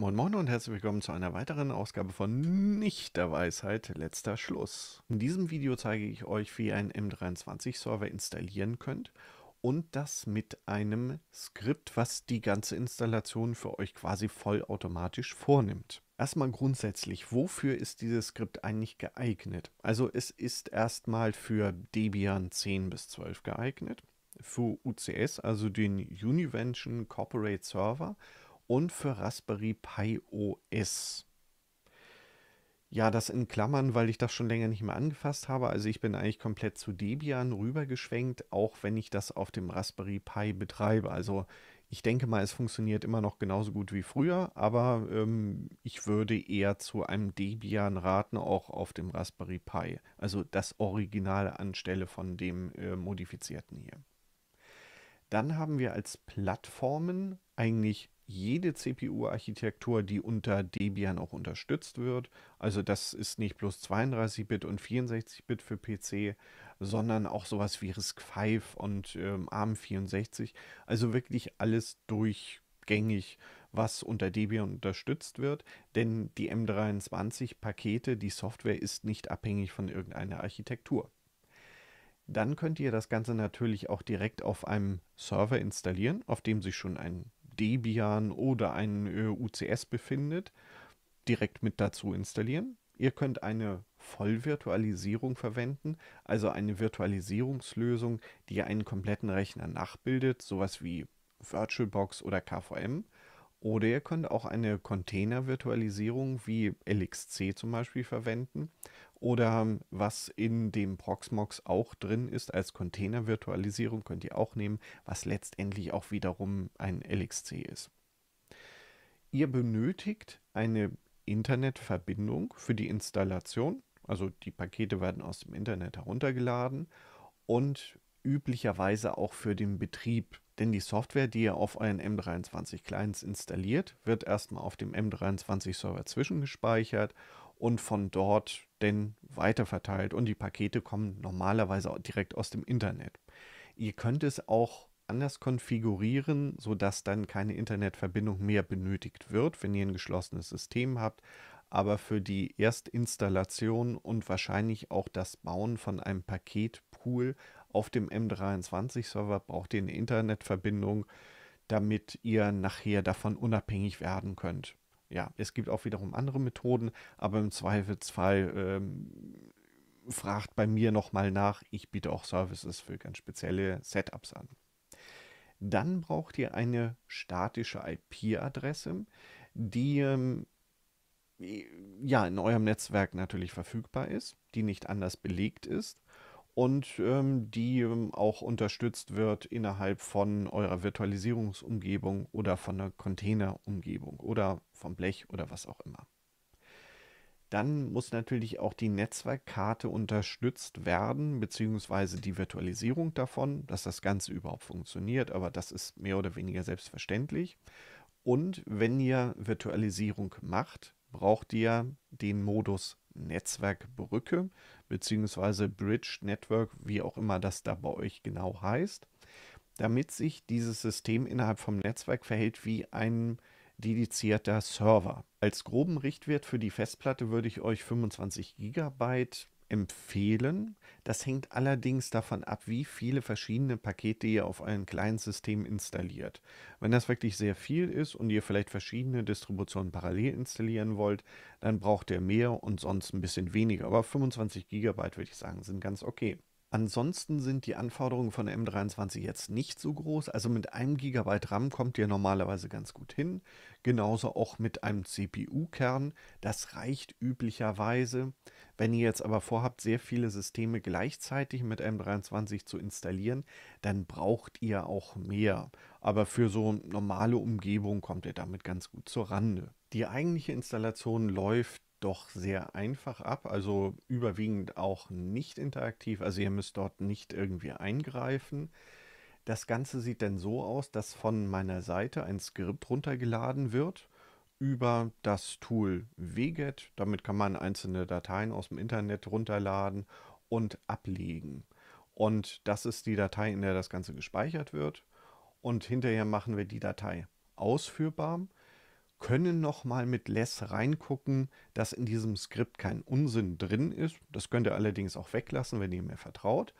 Moin Moin und herzlich willkommen zu einer weiteren Ausgabe von Nicht der Weisheit, letzter Schluss. In diesem Video zeige ich euch, wie ihr einen M23-Server installieren könnt und das mit einem Skript, was die ganze Installation für euch quasi vollautomatisch vornimmt. Erstmal grundsätzlich, wofür ist dieses Skript eigentlich geeignet? Also es ist erstmal für Debian 10 bis 12 geeignet, für UCS, also den Univention Corporate Server, und für Raspberry Pi OS. Ja, das in Klammern, weil ich das schon länger nicht mehr angefasst habe. Also ich bin eigentlich komplett zu Debian rübergeschwenkt, auch wenn ich das auf dem Raspberry Pi betreibe. Also ich denke mal, es funktioniert immer noch genauso gut wie früher, aber ähm, ich würde eher zu einem Debian raten, auch auf dem Raspberry Pi. Also das Original anstelle von dem äh, modifizierten hier. Dann haben wir als Plattformen eigentlich jede CPU-Architektur, die unter Debian auch unterstützt wird. Also das ist nicht bloß 32-Bit und 64-Bit für PC, sondern auch sowas wie RISC V und ähm, ARM64. Also wirklich alles durchgängig, was unter Debian unterstützt wird. Denn die M23-Pakete, die Software ist nicht abhängig von irgendeiner Architektur. Dann könnt ihr das Ganze natürlich auch direkt auf einem Server installieren, auf dem sich schon ein Debian oder ein äh, UCS befindet, direkt mit dazu installieren. Ihr könnt eine Vollvirtualisierung verwenden, also eine Virtualisierungslösung, die einen kompletten Rechner nachbildet, sowas wie VirtualBox oder KVM. Oder ihr könnt auch eine Container-Virtualisierung wie LXC zum Beispiel verwenden. Oder ähm, was in dem Proxmox auch drin ist als Container-Virtualisierung, könnt ihr auch nehmen, was letztendlich auch wiederum ein LXC ist. Ihr benötigt eine Internetverbindung für die Installation. Also die Pakete werden aus dem Internet heruntergeladen und üblicherweise auch für den Betrieb denn die Software, die ihr auf euren M23 Clients installiert, wird erstmal auf dem M23 Server zwischengespeichert und von dort dann weiterverteilt. Und die Pakete kommen normalerweise direkt aus dem Internet. Ihr könnt es auch anders konfigurieren, sodass dann keine Internetverbindung mehr benötigt wird, wenn ihr ein geschlossenes System habt. Aber für die Erstinstallation und wahrscheinlich auch das Bauen von einem Paketpool auf dem M23-Server braucht ihr eine Internetverbindung, damit ihr nachher davon unabhängig werden könnt. Ja, es gibt auch wiederum andere Methoden, aber im Zweifelsfall ähm, fragt bei mir nochmal nach. Ich biete auch Services für ganz spezielle Setups an. Dann braucht ihr eine statische IP-Adresse, die ähm, ja in eurem Netzwerk natürlich verfügbar ist, die nicht anders belegt ist und ähm, die ähm, auch unterstützt wird innerhalb von eurer Virtualisierungsumgebung oder von der Containerumgebung oder vom Blech oder was auch immer. Dann muss natürlich auch die Netzwerkkarte unterstützt werden, beziehungsweise die Virtualisierung davon, dass das Ganze überhaupt funktioniert, aber das ist mehr oder weniger selbstverständlich. Und wenn ihr Virtualisierung macht, braucht ihr den Modus Netzwerkbrücke beziehungsweise Bridge Network, wie auch immer das da bei euch genau heißt, damit sich dieses System innerhalb vom Netzwerk verhält wie ein dedizierter Server. Als groben Richtwert für die Festplatte würde ich euch 25 GB empfehlen. Das hängt allerdings davon ab, wie viele verschiedene Pakete ihr auf euren kleinen system installiert. Wenn das wirklich sehr viel ist und ihr vielleicht verschiedene Distributionen parallel installieren wollt, dann braucht ihr mehr und sonst ein bisschen weniger. Aber 25 GB würde ich sagen, sind ganz okay. Ansonsten sind die Anforderungen von M23 jetzt nicht so groß. Also mit einem Gigabyte RAM kommt ihr normalerweise ganz gut hin. Genauso auch mit einem CPU-Kern. Das reicht üblicherweise. Wenn ihr jetzt aber vorhabt, sehr viele Systeme gleichzeitig mit M23 zu installieren, dann braucht ihr auch mehr. Aber für so normale Umgebung kommt ihr damit ganz gut zur Rande. Die eigentliche Installation läuft doch sehr einfach ab, also überwiegend auch nicht interaktiv, also ihr müsst dort nicht irgendwie eingreifen. Das Ganze sieht dann so aus, dass von meiner Seite ein Skript runtergeladen wird über das Tool WGET. Damit kann man einzelne Dateien aus dem Internet runterladen und ablegen. Und das ist die Datei, in der das Ganze gespeichert wird. Und hinterher machen wir die Datei ausführbar können noch mal mit less reingucken, dass in diesem Skript kein Unsinn drin ist. Das könnt ihr allerdings auch weglassen, wenn ihr mir vertraut.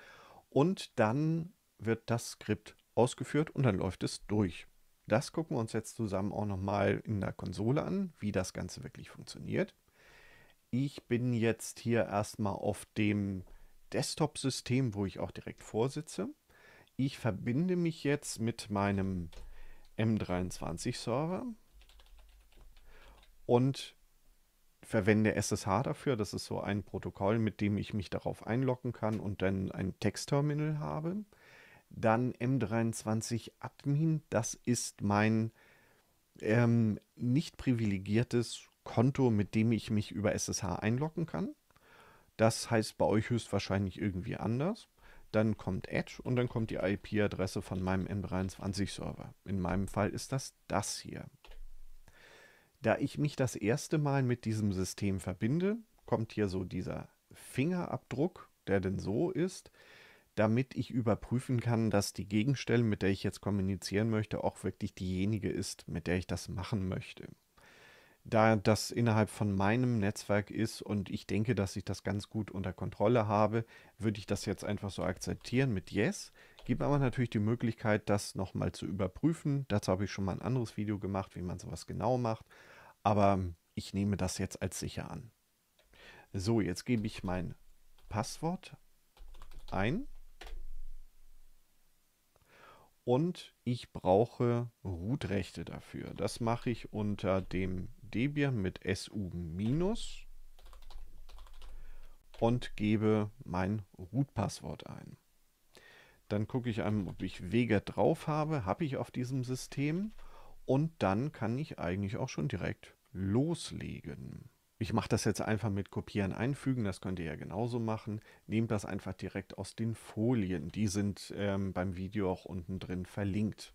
Und dann wird das Skript ausgeführt und dann läuft es durch. Das gucken wir uns jetzt zusammen auch noch mal in der Konsole an, wie das Ganze wirklich funktioniert. Ich bin jetzt hier erstmal auf dem Desktop-System, wo ich auch direkt vorsitze. Ich verbinde mich jetzt mit meinem M23-Server und verwende SSH dafür. Das ist so ein Protokoll, mit dem ich mich darauf einloggen kann und dann ein Textterminal habe. Dann M23 Admin, das ist mein ähm, nicht privilegiertes Konto, mit dem ich mich über SSH einloggen kann. Das heißt bei euch höchstwahrscheinlich irgendwie anders. Dann kommt Edge und dann kommt die IP-Adresse von meinem M23-Server. In meinem Fall ist das das hier. Da ich mich das erste Mal mit diesem System verbinde, kommt hier so dieser Fingerabdruck, der denn so ist, damit ich überprüfen kann, dass die Gegenstelle, mit der ich jetzt kommunizieren möchte, auch wirklich diejenige ist, mit der ich das machen möchte. Da das innerhalb von meinem Netzwerk ist und ich denke, dass ich das ganz gut unter Kontrolle habe, würde ich das jetzt einfach so akzeptieren mit Yes. Gibt aber natürlich die Möglichkeit, das nochmal zu überprüfen. Dazu habe ich schon mal ein anderes Video gemacht, wie man sowas genau macht. Aber ich nehme das jetzt als sicher an. So, jetzt gebe ich mein Passwort ein. Und ich brauche root dafür. Das mache ich unter dem Debian mit su- und gebe mein Root-Passwort ein. Dann gucke ich an, ob ich Wege drauf habe. Habe ich auf diesem System. Und dann kann ich eigentlich auch schon direkt loslegen. Ich mache das jetzt einfach mit Kopieren einfügen, das könnt ihr ja genauso machen. Nehmt das einfach direkt aus den Folien, die sind ähm, beim Video auch unten drin verlinkt.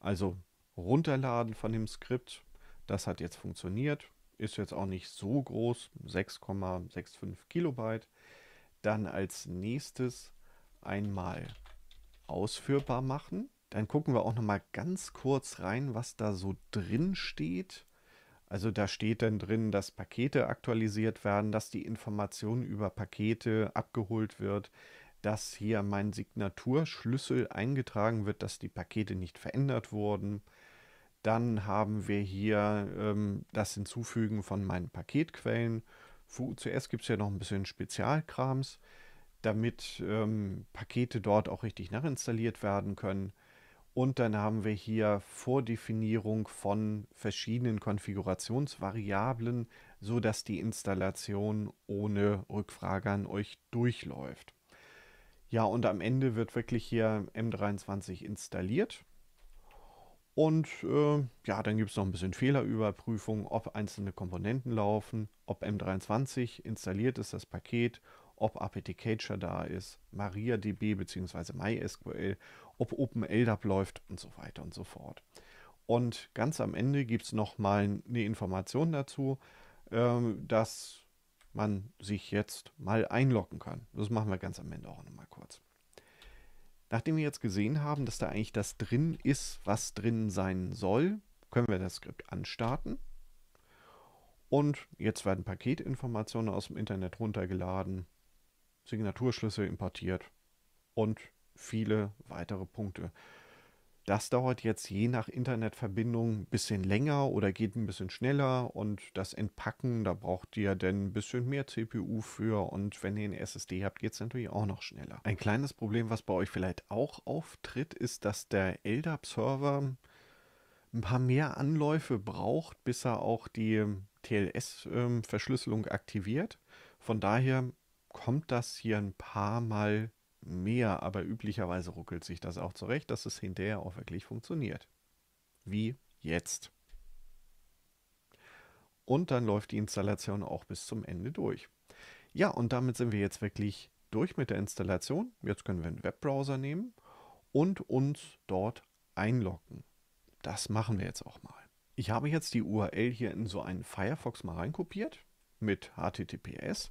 Also runterladen von dem Skript, das hat jetzt funktioniert, ist jetzt auch nicht so groß, 6,65 Kilobyte. Dann als nächstes einmal ausführbar machen. Dann gucken wir auch noch mal ganz kurz rein, was da so drin steht. Also da steht dann drin, dass Pakete aktualisiert werden, dass die Information über Pakete abgeholt wird, dass hier mein Signaturschlüssel eingetragen wird, dass die Pakete nicht verändert wurden. Dann haben wir hier ähm, das Hinzufügen von meinen Paketquellen. Für UCS gibt es ja noch ein bisschen Spezialkrams damit ähm, Pakete dort auch richtig nachinstalliert werden können. Und dann haben wir hier Vordefinierung von verschiedenen Konfigurationsvariablen, sodass die Installation ohne Rückfrage an euch durchläuft. Ja, und am Ende wird wirklich hier M23 installiert. Und äh, ja, dann gibt es noch ein bisschen Fehlerüberprüfung, ob einzelne Komponenten laufen, ob M23 installiert ist, das Paket ob APT Authenticator da ist, MariaDB bzw. MySQL, ob OpenLDAP läuft und so weiter und so fort. Und ganz am Ende gibt es nochmal eine Information dazu, ähm, dass man sich jetzt mal einloggen kann. Das machen wir ganz am Ende auch nochmal kurz. Nachdem wir jetzt gesehen haben, dass da eigentlich das drin ist, was drin sein soll, können wir das Skript anstarten. Und jetzt werden Paketinformationen aus dem Internet runtergeladen. Signaturschlüssel importiert und viele weitere Punkte. Das dauert jetzt je nach Internetverbindung ein bisschen länger oder geht ein bisschen schneller und das Entpacken, da braucht ihr denn ein bisschen mehr CPU für und wenn ihr eine SSD habt, geht es natürlich auch noch schneller. Ein kleines Problem, was bei euch vielleicht auch auftritt, ist, dass der LDAP-Server ein paar mehr Anläufe braucht, bis er auch die TLS-Verschlüsselung ähm, aktiviert. Von daher kommt das hier ein paar Mal mehr, aber üblicherweise ruckelt sich das auch zurecht, dass es hinterher auch wirklich funktioniert. Wie jetzt. Und dann läuft die Installation auch bis zum Ende durch. Ja, und damit sind wir jetzt wirklich durch mit der Installation. Jetzt können wir einen Webbrowser nehmen und uns dort einloggen. Das machen wir jetzt auch mal. Ich habe jetzt die URL hier in so einen Firefox mal reinkopiert mit HTTPS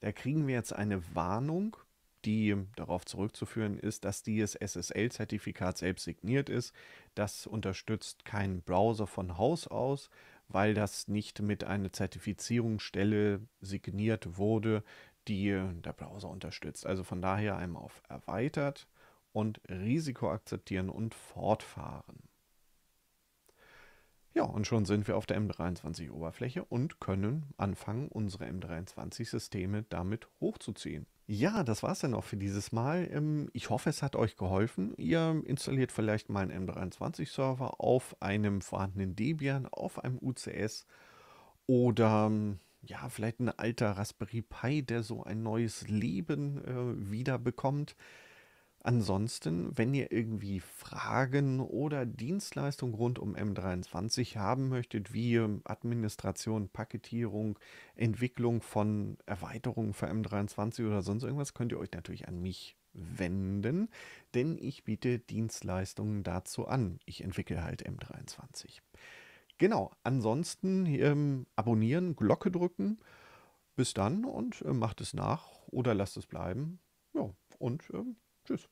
da kriegen wir jetzt eine Warnung, die darauf zurückzuführen ist, dass dieses SSL-Zertifikat selbst signiert ist. Das unterstützt keinen Browser von Haus aus, weil das nicht mit einer Zertifizierungsstelle signiert wurde, die der Browser unterstützt. Also von daher einmal auf erweitert und Risiko akzeptieren und fortfahren. Ja, und schon sind wir auf der M23-Oberfläche und können anfangen, unsere M23-Systeme damit hochzuziehen. Ja, das war es dann auch für dieses Mal. Ähm, ich hoffe, es hat euch geholfen. Ihr installiert vielleicht mal einen M23-Server auf einem vorhandenen Debian, auf einem UCS oder ähm, ja, vielleicht ein alter Raspberry Pi, der so ein neues Leben äh, wiederbekommt. bekommt Ansonsten, wenn ihr irgendwie Fragen oder Dienstleistungen rund um M23 haben möchtet, wie ähm, Administration, Paketierung, Entwicklung von Erweiterungen für M23 oder sonst irgendwas, könnt ihr euch natürlich an mich wenden, denn ich biete Dienstleistungen dazu an. Ich entwickle halt M23. Genau, ansonsten ähm, abonnieren, Glocke drücken. Bis dann und äh, macht es nach oder lasst es bleiben. Ja, und äh, Tschüss.